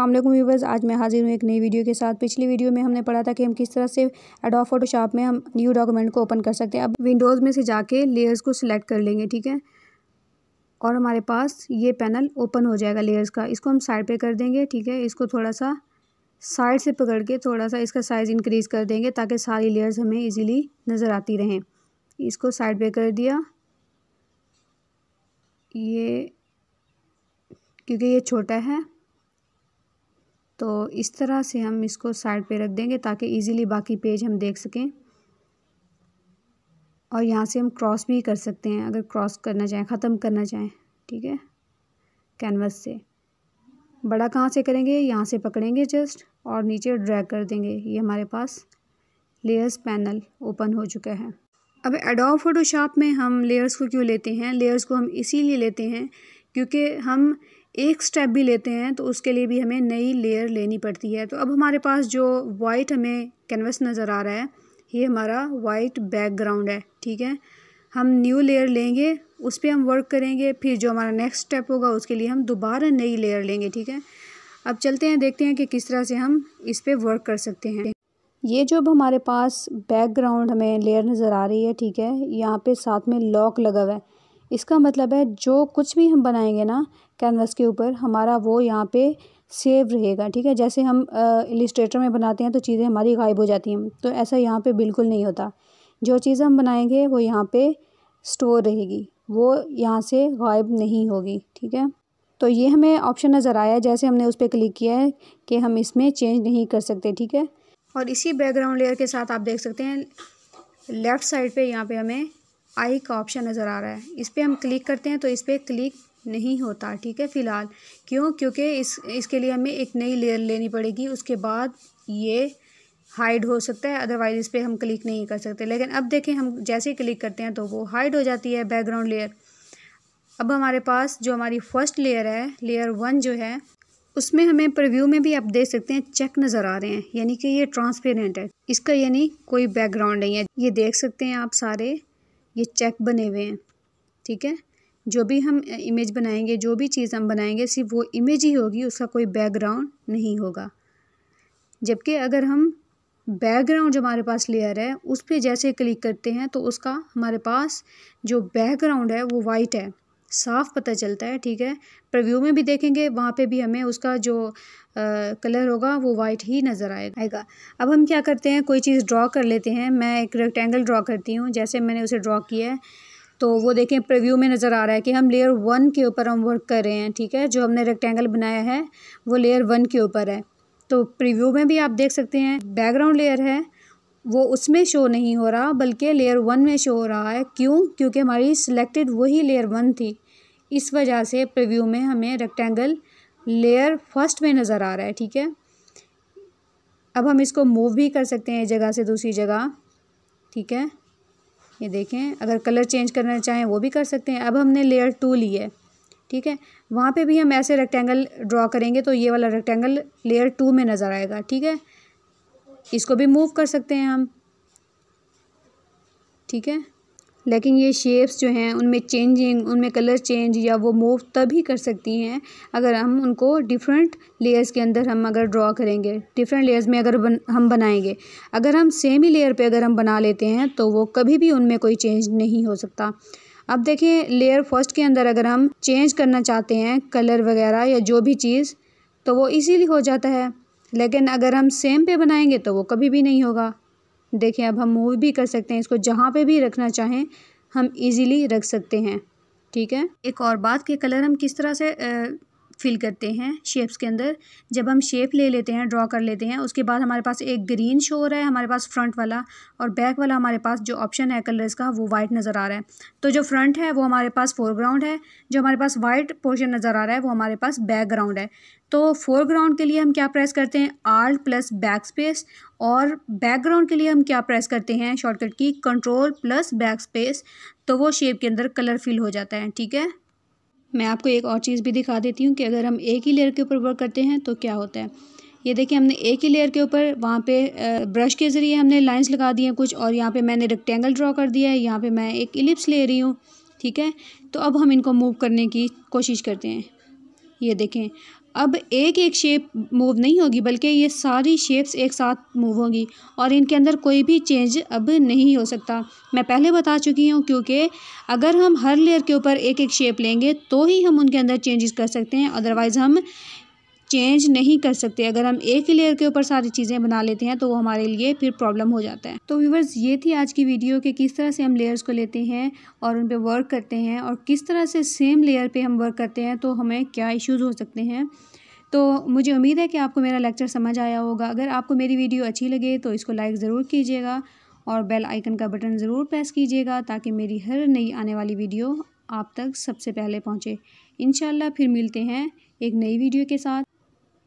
अल्लाम व्यूवर्स आज मैं हाजिर हूँ एक नई वीडियो के साथ पिछली वीडियो में हमने पढ़ा था कि हम किस तरह से एडोब फोटोशॉप में हम न्यू डॉक्यूमेंट को ओपन कर सकते हैं अब विंडोज़ में से जाके लेयर्स को सिलेक्ट कर लेंगे ठीक है और हमारे पास ये पैनल ओपन हो जाएगा लेयर्स का इसको हम साइड पर कर देंगे ठीक है इसको थोड़ा सा साइड से पकड़ के थोड़ा सा इसका साइज़ इंक्रीज़ कर देंगे ताकि सारी लेयर्स हमें ईजिली नज़र आती रहें इसको साइड पर कर दिया ये क्योंकि ये छोटा है तो इस तरह से हम इसको साइड पे रख देंगे ताकि इजीली बाकी पेज हम देख सकें और यहाँ से हम क्रॉस भी कर सकते हैं अगर क्रॉस करना चाहें ख़त्म करना चाहें ठीक है कैनवस से बड़ा कहाँ से करेंगे यहाँ से पकड़ेंगे जस्ट और नीचे ड्रैग कर देंगे ये हमारे पास लेयर्स पैनल ओपन हो चुका है अब एडोब फोटोशॉप में हम लेयर्स को क्यों लेते हैं लेयर्स को हम इसीलिए लेते हैं क्योंकि हम एक स्टेप भी लेते हैं तो उसके लिए भी हमें नई लेयर लेनी पड़ती है तो अब हमारे पास जो वाइट हमें कैनवस नज़र आ रहा है ये हमारा वाइट बैकग्राउंड है ठीक है हम न्यू लेयर लेंगे उस पर हम वर्क करेंगे फिर जो हमारा नेक्स्ट स्टेप होगा उसके लिए हम दोबारा नई लेयर लेंगे ठीक है अब चलते हैं देखते हैं कि किस तरह से हम इस पर वर्क कर सकते हैं ये जो अब हमारे पास बैकग्राउंड हमें लेयर नज़र आ रही है ठीक है यहाँ पे साथ में लॉक लगा हुआ है इसका मतलब है जो कुछ भी हम बनाएंगे ना कैनवास के ऊपर हमारा वो यहाँ पे सेव रहेगा ठीक है जैसे हम इलिस्ट्रेटर में बनाते हैं तो चीज़ें हमारी गायब हो जाती हैं तो ऐसा यहाँ पे बिल्कुल नहीं होता जो चीज़ हम बनाएंगे वो यहाँ पे स्टोर रहेगी वो यहाँ से गायब नहीं होगी ठीक है तो ये हमें ऑप्शन नज़र आया जैसे हमने उस पर क्लिक किया है कि हम इसमें चेंज नहीं कर सकते ठीक है और इसी बैकग्राउंड लेयर के साथ आप देख सकते हैं लेफ़्ट साइड पे यहाँ पे हमें आई का ऑप्शन नज़र आ रहा है इस पर हम क्लिक करते हैं तो इस पर क्लिक नहीं होता ठीक है फ़िलहाल क्यों क्योंकि इस इसके लिए हमें एक नई लेयर लेनी पड़ेगी उसके बाद ये हाइड हो सकता है अदरवाइज़ इस पर हम क्लिक नहीं कर सकते लेकिन अब देखें हम जैसे ही क्लिक करते हैं तो वो हाइड हो जाती है बैकग्राउंड लेयर अब हमारे पास जो हमारी फर्स्ट लेयर है लेयर वन जो है उसमें हमें प्रव्यू में भी आप देख सकते हैं चेक नज़र आ रहे हैं यानी कि ये ट्रांसपेरेंट है इसका यानी कोई बैकग्राउंड नहीं है ये देख सकते हैं आप सारे ये चेक बने हुए हैं ठीक है जो भी हम इमेज बनाएंगे जो भी चीज़ हम बनाएंगे सिर्फ वो इमेज ही होगी उसका कोई बैकग्राउंड नहीं होगा जबकि अगर हम बैकग्राउंड जो हमारे पास लेयर है उस पर जैसे क्लिक करते हैं तो उसका हमारे पास जो बैकग्राउंड है वो वाइट है साफ़ पता चलता है ठीक है प्रव्यू में भी देखेंगे वहाँ पे भी हमें उसका जो आ, कलर होगा वो वाइट ही नज़र आएगा अब हम क्या करते हैं कोई चीज़ ड्रॉ कर लेते हैं मैं एक रेक्टेंगल ड्रॉ करती हूँ जैसे मैंने उसे ड्रॉ किया है तो वो देखें प्रव्यू में नज़र आ रहा है कि हम लेयर वन के ऊपर हम वर्क कर रहे हैं ठीक है जो हमने रेक्टेंगल बनाया है वो लेयर वन के ऊपर है तो प्रिव्यू में भी आप देख सकते हैं बैकग्राउंड लेयर है वो उसमें शो नहीं हो रहा बल्कि लेयर वन में शो हो रहा है क्यों क्योंकि हमारी सिलेक्टेड वही लेयर वन थी इस वजह से प्रिव्यू में हमें रेक्टेंगल लेयर फर्स्ट में नज़र आ रहा है ठीक है अब हम इसको मूव भी कर सकते हैं एक जगह से दूसरी जगह ठीक है ये देखें अगर कलर चेंज करना चाहें वो भी कर सकते हैं अब हमने लेयर टू ली है ठीक है वहाँ पे भी हम ऐसे रेक्टेंगल ड्रॉ करेंगे तो ये वाला रेक्टेंगल लेयर टू में नज़र आएगा ठीक है इसको भी मूव कर सकते हैं हम ठीक है लेकिन ये शेप्स जो हैं उनमें चेंजिंग उनमें कलर चेंज या वो मूव तभी कर सकती हैं अगर हम उनको डिफरेंट लेयर्स के अंदर हम अगर ड्रॉ करेंगे डिफरेंट लेयर्स में अगर बन, हम बनाएंगे अगर हम सेम ही लेयर पे अगर हम बना लेते हैं तो वो कभी भी उनमें कोई चेंज नहीं हो सकता अब देखें लेयर फर्स्ट के अंदर अगर हम चेंज करना चाहते हैं कलर वगैरह या जो भी चीज़ तो वो ईजीली हो जाता है लेकिन अगर हम सेम पे बनाएंगे तो वो कभी भी नहीं होगा देखें अब हम मूव भी कर सकते हैं इसको जहाँ पे भी रखना चाहें हम इजीली रख सकते हैं ठीक है एक और बात कि कलर हम किस तरह से फिल करते हैं शेप्स के अंदर जब हम शेप ले लेते हैं ड्रॉ कर लेते हैं उसके बाद हमारे पास एक ग्रीन शो हो रहा है हमारे पास फ्रंट वाला और बैक वाला हमारे पास जो ऑप्शन है कलर्स का वो वाइट नज़र आ रहा है तो जो फ्रंट है वो हमारे पास फोरग्राउंड है जो हमारे पास वाइट पोर्शन नज़र आ रहा है वो हमारे पास बैकग्राउंड है तो फोरग्राउंड के लिए हम क्या प्रेस करते हैं आल्ट प्लस बैक स्पेस और बैकग्राउंड के लिए हम क्या प्रेस करते हैं शॉर्टकट की कंट्रोल प्लस बैक स्पेस तो वो शेप के अंदर कलर फिल हो जाता है ठीक है मैं आपको एक और चीज़ भी दिखा देती हूँ कि अगर हम एक ही लेयर के ऊपर वर्क करते हैं तो क्या होता है ये देखिए हमने एक ही लेयर के ऊपर वहाँ पे ब्रश के ज़रिए हमने लाइंस लगा दी हैं कुछ और यहाँ पे मैंने रेक्टेंगल ड्रॉ कर दिया है यहाँ पे मैं एक इलिप्स ले रही हूँ ठीक है तो अब हम इनको मूव करने की कोशिश करते हैं ये देखें अब एक एक शेप मूव नहीं होगी बल्कि ये सारी शेप्स एक साथ मूव होंगी और इनके अंदर कोई भी चेंज अब नहीं हो सकता मैं पहले बता चुकी हूँ क्योंकि अगर हम हर लेयर के ऊपर एक एक शेप लेंगे तो ही हम उनके अंदर चेंजेस कर सकते हैं अदरवाइज़ हम चेंज नहीं कर सकते अगर हम एक ही लेयर के ऊपर सारी चीज़ें बना लेते हैं तो वो हमारे लिए फिर प्रॉब्लम हो जाता है तो व्यूवर्स ये थी आज की वीडियो कि किस तरह से हम लेयर्स को लेते हैं और उन पर वर्क करते हैं और किस तरह से सेम लेयर पर हम वर्क करते हैं तो हमें क्या इशूज़ हो सकते हैं तो मुझे उम्मीद है कि आपको मेरा लेक्चर समझ आया होगा अगर आपको मेरी वीडियो अच्छी लगे तो इसको लाइक ज़रूर कीजिएगा और बेल आइकन का बटन ज़रूर प्रेस कीजिएगा ताकि मेरी हर नई आने वाली वीडियो आप तक सबसे पहले पहुँचे इन फिर मिलते हैं एक नई वीडियो के साथ